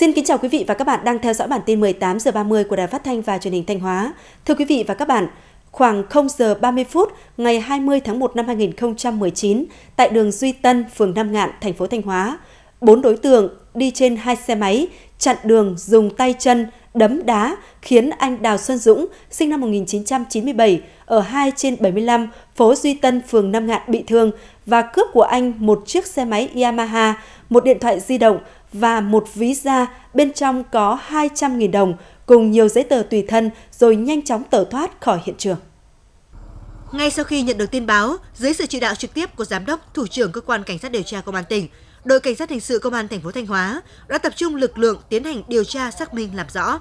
Xin kính chào quý vị và các bạn đang theo dõi bản tin 18 giờ 30 của Đài Phát thanh và Truyền hình Thanh Hóa. Thưa quý vị và các bạn, khoảng 0 giờ 30 phút ngày 20 tháng 1 năm 2019 tại đường Duy Tân, phường Nam Ngạn, thành phố Thanh Hóa, bốn đối tượng đi trên hai xe máy chặn đường dùng tay chân đấm đá khiến anh Đào Xuân Dũng, sinh năm 1997, ở 2 trên 75 phố Duy Tân, phường Nam Ngạn bị thương và cướp của anh một chiếc xe máy Yamaha, một điện thoại di động và một ví da bên trong có 200.000 đồng cùng nhiều giấy tờ tùy thân rồi nhanh chóng tẩu thoát khỏi hiện trường. Ngay sau khi nhận được tin báo, dưới sự chỉ đạo trực tiếp của giám đốc, thủ trưởng cơ quan cảnh sát điều tra công an tỉnh, đội cảnh sát hình sự công an thành phố Thanh Hóa đã tập trung lực lượng tiến hành điều tra xác minh làm rõ.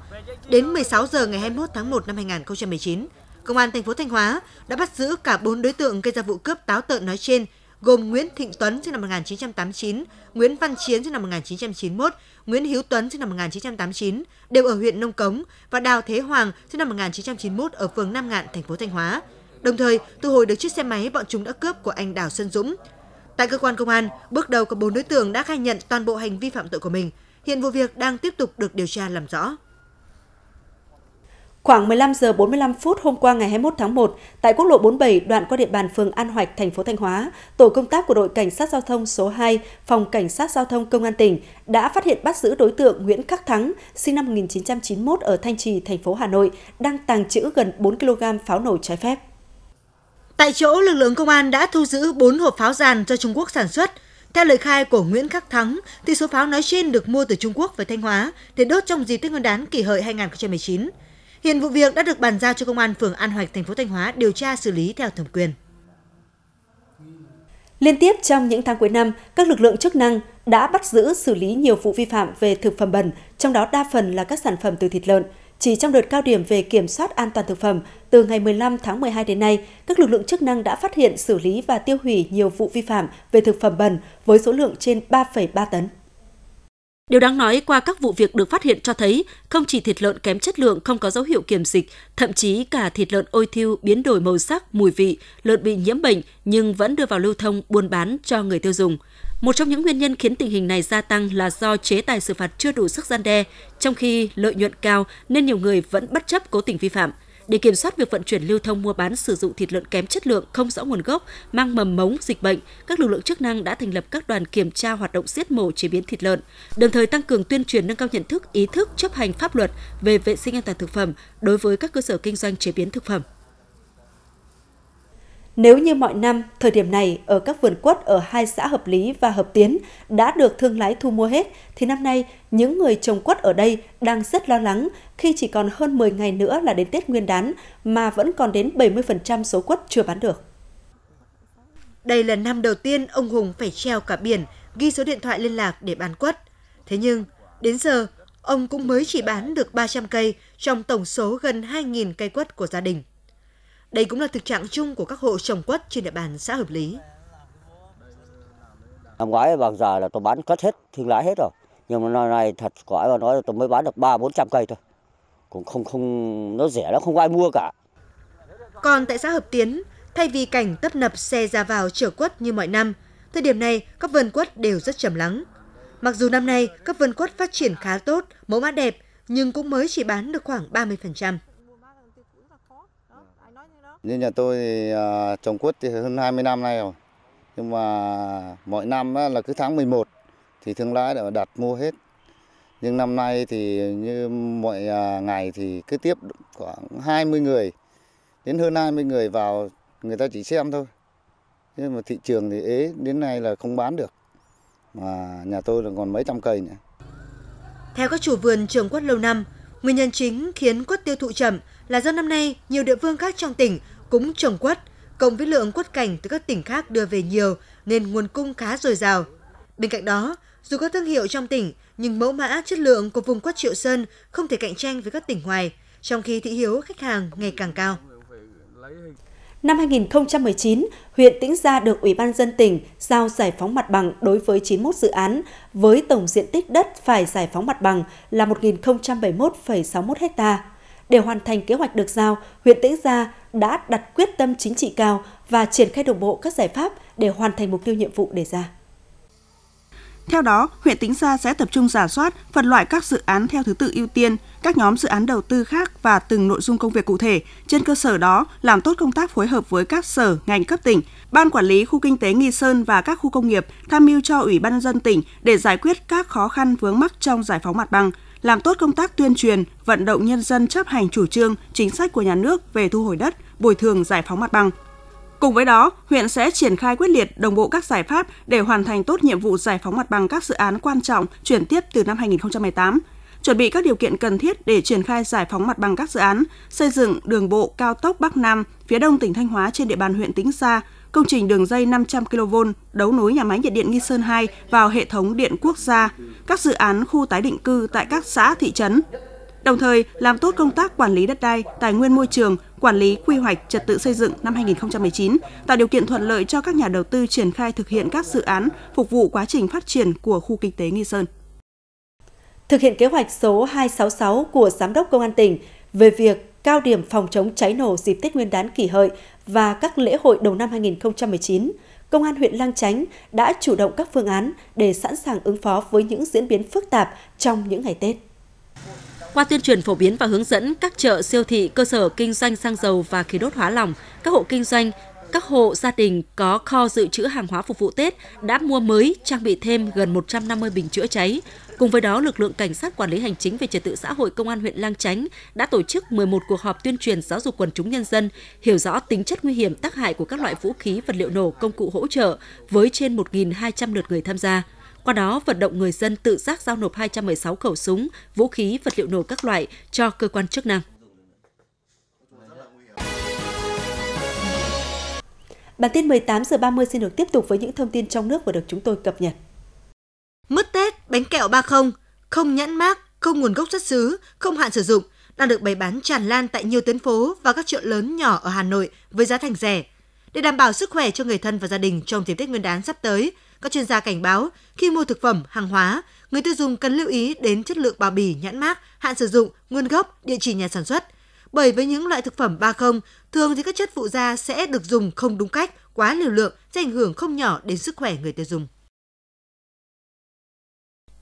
Đến 16 giờ ngày 21 tháng 1 năm 2019, công an thành phố Thanh Hóa đã bắt giữ cả 4 đối tượng gây ra vụ cướp táo tợn nói trên gồm Nguyễn Thịnh Tuấn sinh năm 1989, Nguyễn Văn Chiến sinh năm 1991, Nguyễn Hiếu Tuấn sinh năm 1989 đều ở huyện Nông Cống và Đào Thế Hoàng sinh năm 1991 ở phường Nam Ngạn, thành phố Thanh Hóa. Đồng thời, thu hồi được chiếc xe máy bọn chúng đã cướp của anh Đào Xuân Dũng. Tại cơ quan công an, bước đầu có bốn đối tượng đã khai nhận toàn bộ hành vi phạm tội của mình. Hiện vụ việc đang tiếp tục được điều tra làm rõ. Khoảng 15 giờ 45 phút hôm qua ngày 21 tháng 1, tại quốc lộ 47 đoạn qua địa bàn phường An Hoạch, thành phố Thanh Hóa, tổ công tác của đội cảnh sát giao thông số 2, phòng cảnh sát giao thông công an tỉnh đã phát hiện bắt giữ đối tượng Nguyễn Khắc Thắng, sinh năm 1991 ở Thanh Trì, thành phố Hà Nội, đang tàng trữ gần 4 kg pháo nổ trái phép. Tại chỗ, lực lượng công an đã thu giữ 4 hộp pháo giàn do Trung Quốc sản xuất. Theo lời khai của Nguyễn Khắc Thắng, thì số pháo nói trên được mua từ Trung Quốc về Thanh Hóa để đốt trong dịp Tết Nguyên đán kỷ hợi 2019. Hiện vụ việc đã được bàn giao cho công an phường An Hoạch, thành phố Thanh Hóa điều tra xử lý theo thẩm quyền. Liên tiếp trong những tháng cuối năm, các lực lượng chức năng đã bắt giữ xử lý nhiều vụ vi phạm về thực phẩm bẩn, trong đó đa phần là các sản phẩm từ thịt lợn. Chỉ trong đợt cao điểm về kiểm soát an toàn thực phẩm, từ ngày 15 tháng 12 đến nay, các lực lượng chức năng đã phát hiện xử lý và tiêu hủy nhiều vụ vi phạm về thực phẩm bẩn với số lượng trên 3,3 tấn. Điều đáng nói, qua các vụ việc được phát hiện cho thấy, không chỉ thịt lợn kém chất lượng không có dấu hiệu kiểm dịch, thậm chí cả thịt lợn ôi thiêu biến đổi màu sắc, mùi vị, lợn bị nhiễm bệnh nhưng vẫn đưa vào lưu thông buôn bán cho người tiêu dùng. Một trong những nguyên nhân khiến tình hình này gia tăng là do chế tài xử phạt chưa đủ sức gian đe, trong khi lợi nhuận cao nên nhiều người vẫn bất chấp cố tình vi phạm – để kiểm soát việc vận chuyển lưu thông mua bán sử dụng thịt lợn kém chất lượng, không rõ nguồn gốc, mang mầm mống, dịch bệnh, các lực lượng chức năng đã thành lập các đoàn kiểm tra hoạt động giết mổ chế biến thịt lợn, đồng thời tăng cường tuyên truyền nâng cao nhận thức, ý thức chấp hành pháp luật về vệ sinh an toàn thực phẩm đối với các cơ sở kinh doanh chế biến thực phẩm. Nếu như mọi năm, thời điểm này ở các vườn quất ở hai xã Hợp Lý và Hợp Tiến đã được thương lái thu mua hết, thì năm nay những người trồng quất ở đây đang rất lo lắng khi chỉ còn hơn 10 ngày nữa là đến Tết Nguyên đán mà vẫn còn đến 70% số quất chưa bán được. Đây là năm đầu tiên ông Hùng phải treo cả biển, ghi số điện thoại liên lạc để bán quất. Thế nhưng, đến giờ, ông cũng mới chỉ bán được 300 cây trong tổng số gần 2.000 cây quất của gia đình. Đây cũng là thực trạng chung của các hộ trồng quất trên địa bàn xã Hợp Lý. Năm ngoái bằng giờ là tôi bán cất hết, thương lái hết rồi. Nhưng mà năm nay thật quả mà nói là tôi mới bán được 3 400 cây thôi. Cũng không không nó rẻ nó không ai mua cả. Còn tại xã Hợp Tiến, thay vì cảnh tấp nập xe ra vào chở quất như mọi năm, thời điểm này các vườn quất đều rất trầm lắng. Mặc dù năm nay các vườn quất phát triển khá tốt, mẫu mã đẹp nhưng cũng mới chỉ bán được khoảng 30%. Như nhà tôi thì à, trồng quất thì hơn 20 năm nay rồi. Nhưng mà mọi năm là cứ tháng 11 thì thương lái đã đặt mua hết. Nhưng năm nay thì như mọi à, ngày thì cứ tiếp khoảng 20 người đến hơn 20 người vào người ta chỉ xem thôi. Nhưng mà thị trường thì ế đến nay là không bán được. Mà nhà tôi là còn mấy trăm cây nữa. Theo các chủ vườn trồng quất lâu năm, Nguyên nhân chính khiến quất tiêu thụ chậm là do năm nay nhiều địa phương khác trong tỉnh cũng trồng quất, cộng với lượng quất cảnh từ các tỉnh khác đưa về nhiều nên nguồn cung khá dồi dào. Bên cạnh đó, dù có thương hiệu trong tỉnh nhưng mẫu mã chất lượng của vùng quất Triệu Sơn không thể cạnh tranh với các tỉnh ngoài, trong khi thị hiếu khách hàng ngày càng cao. Năm 2019, huyện Tĩnh Gia được Ủy ban dân tỉnh giao giải phóng mặt bằng đối với 91 dự án với tổng diện tích đất phải giải phóng mặt bằng là 1071,61 ha. Để hoàn thành kế hoạch được giao, huyện Tĩnh Gia đã đặt quyết tâm chính trị cao và triển khai đồng bộ các giải pháp để hoàn thành mục tiêu nhiệm vụ đề ra. Theo đó, huyện Tĩnh Gia sẽ tập trung giả soát, phân loại các dự án theo thứ tự ưu tiên, các nhóm dự án đầu tư khác và từng nội dung công việc cụ thể. Trên cơ sở đó, làm tốt công tác phối hợp với các sở, ngành cấp tỉnh, ban quản lý khu kinh tế Nghi Sơn và các khu công nghiệp tham mưu cho Ủy ban nhân dân tỉnh để giải quyết các khó khăn vướng mắc trong giải phóng mặt bằng, làm tốt công tác tuyên truyền, vận động nhân dân chấp hành chủ trương, chính sách của nhà nước về thu hồi đất, bồi thường giải phóng mặt bằng. Cùng với đó, huyện sẽ triển khai quyết liệt đồng bộ các giải pháp để hoàn thành tốt nhiệm vụ giải phóng mặt bằng các dự án quan trọng chuyển tiếp từ năm 2018, chuẩn bị các điều kiện cần thiết để triển khai giải phóng mặt bằng các dự án, xây dựng đường bộ cao tốc Bắc Nam, phía đông tỉnh Thanh Hóa trên địa bàn huyện Tĩnh Gia, công trình đường dây 500 kV đấu nối nhà máy nhiệt điện Nghi Sơn 2 vào hệ thống điện quốc gia, các dự án khu tái định cư tại các xã thị trấn. Đồng thời, làm tốt công tác quản lý đất đai, tài nguyên môi trường, quản lý quy hoạch trật tự xây dựng năm 2019, tạo điều kiện thuận lợi cho các nhà đầu tư triển khai thực hiện các dự án phục vụ quá trình phát triển của khu kinh tế Nghi Sơn. Thực hiện kế hoạch số 266 của Giám đốc Công an tỉnh về việc cao điểm phòng chống cháy nổ dịp Tết Nguyên đán kỷ hợi và các lễ hội đầu năm 2019, Công an huyện Lang Chánh đã chủ động các phương án để sẵn sàng ứng phó với những diễn biến phức tạp trong những ngày Tết. Qua tuyên truyền phổ biến và hướng dẫn các chợ, siêu thị, cơ sở kinh doanh xăng dầu và khí đốt hóa lỏng, các hộ kinh doanh, các hộ gia đình có kho dự trữ hàng hóa phục vụ Tết đã mua mới trang bị thêm gần 150 bình chữa cháy. Cùng với đó, lực lượng cảnh sát quản lý hành chính về trật tự xã hội công an huyện Lang Chánh đã tổ chức 11 cuộc họp tuyên truyền giáo dục quần chúng nhân dân hiểu rõ tính chất nguy hiểm tác hại của các loại vũ khí vật liệu nổ công cụ hỗ trợ với trên 1.200 lượt người tham gia qua đó vận động người dân tự giác giao nộp 216 khẩu súng, vũ khí, vật liệu nổ các loại cho cơ quan chức năng. Bản tin 18 giờ 30 xin được tiếp tục với những thông tin trong nước vừa được chúng tôi cập nhật. Mứt Tết, bánh kẹo 30, không nhãn mát, không nguồn gốc xuất xứ, không hạn sử dụng đang được bày bán tràn lan tại nhiều tuyến phố và các chợ lớn nhỏ ở Hà Nội với giá thành rẻ. Để đảm bảo sức khỏe cho người thân và gia đình trong dịp Tết Nguyên đán sắp tới, các chuyên gia cảnh báo, khi mua thực phẩm, hàng hóa, người tiêu dùng cần lưu ý đến chất lượng bao bì, nhãn mát, hạn sử dụng, nguồn gốc, địa chỉ nhà sản xuất. Bởi với những loại thực phẩm ba không, thường thì các chất phụ gia sẽ được dùng không đúng cách, quá liều lượng sẽ ảnh hưởng không nhỏ đến sức khỏe người tiêu dùng.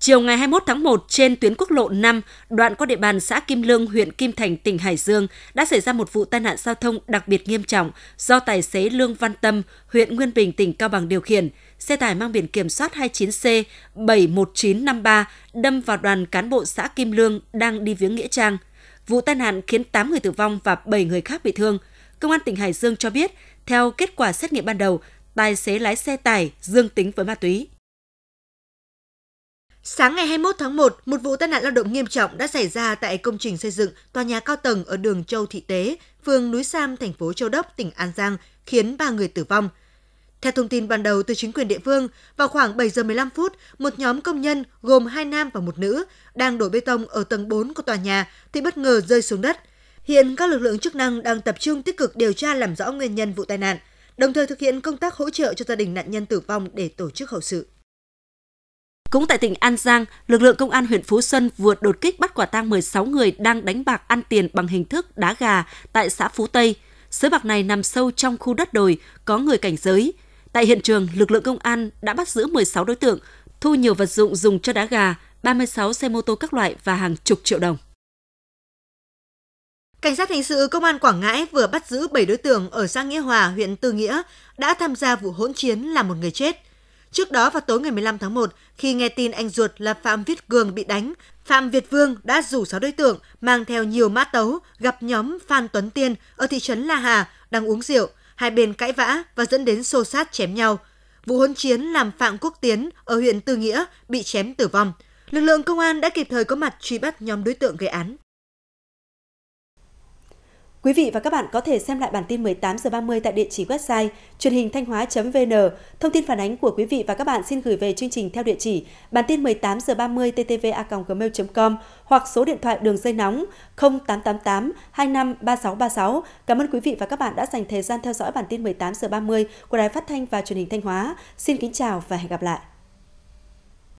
Chiều ngày 21 tháng 1 trên tuyến quốc lộ 5, đoạn qua địa bàn xã Kim Lương, huyện Kim Thành, tỉnh Hải Dương đã xảy ra một vụ tai nạn giao thông đặc biệt nghiêm trọng do tài xế Lương Văn Tâm, huyện Nguyên Bình, tỉnh Cao Bằng điều khiển. Xe tải mang biển kiểm soát 29C 71953 đâm vào đoàn cán bộ xã Kim Lương đang đi viếng nghĩa trang. Vụ tai nạn khiến 8 người tử vong và 7 người khác bị thương. Công an tỉnh Hải Dương cho biết, theo kết quả xét nghiệm ban đầu, tài xế lái xe tải dương tính với ma túy. Sáng ngày 21 tháng 1, một vụ tai nạn lao động nghiêm trọng đã xảy ra tại công trình xây dựng tòa nhà cao tầng ở đường Châu Thị Tế, phường Núi Sam, thành phố Châu Đốc, tỉnh An Giang, khiến 3 người tử vong. Theo thông tin ban đầu từ chính quyền địa phương, vào khoảng 7 giờ 15 phút, một nhóm công nhân gồm hai nam và một nữ đang đổ bê tông ở tầng 4 của tòa nhà thì bất ngờ rơi xuống đất. Hiện các lực lượng chức năng đang tập trung tích cực điều tra làm rõ nguyên nhân vụ tai nạn, đồng thời thực hiện công tác hỗ trợ cho gia đình nạn nhân tử vong để tổ chức hậu sự. Cũng tại tỉnh An Giang, lực lượng công an huyện Phú Xuân vừa đột kích bắt quả tang 16 người đang đánh bạc ăn tiền bằng hình thức đá gà tại xã Phú Tây. Sới bạc này nằm sâu trong khu đất đồi, có người cảnh giới. Tại hiện trường, lực lượng công an đã bắt giữ 16 đối tượng, thu nhiều vật dụng dùng cho đá gà, 36 xe mô tô các loại và hàng chục triệu đồng. Cảnh sát hình sự Công an Quảng Ngãi vừa bắt giữ 7 đối tượng ở xã Nghĩa Hòa, huyện Tư Nghĩa đã tham gia vụ hỗn chiến làm một người chết, Trước đó vào tối ngày 15 tháng 1, khi nghe tin anh ruột là Phạm Viết Cường bị đánh, Phạm Việt Vương đã rủ 6 đối tượng mang theo nhiều mã tấu gặp nhóm Phan Tuấn Tiên ở thị trấn La Hà đang uống rượu. Hai bên cãi vã và dẫn đến xô sát chém nhau. Vụ hỗn chiến làm Phạm Quốc Tiến ở huyện Tư Nghĩa bị chém tử vong. Lực lượng công an đã kịp thời có mặt truy bắt nhóm đối tượng gây án. Quý vị và các bạn có thể xem lại bản tin 18 giờ 30 tại địa chỉ website truyền hình thanh hóa.vn. Thông tin phản ánh của quý vị và các bạn xin gửi về chương trình theo địa chỉ bản tin 18 giờ 30 ttva@gmail.com hoặc số điện thoại đường dây nóng 0888 25 3636. Cảm ơn quý vị và các bạn đã dành thời gian theo dõi bản tin 18 giờ 30 của Đài Phát thanh và Truyền hình Thanh Hóa. Xin kính chào và hẹn gặp lại.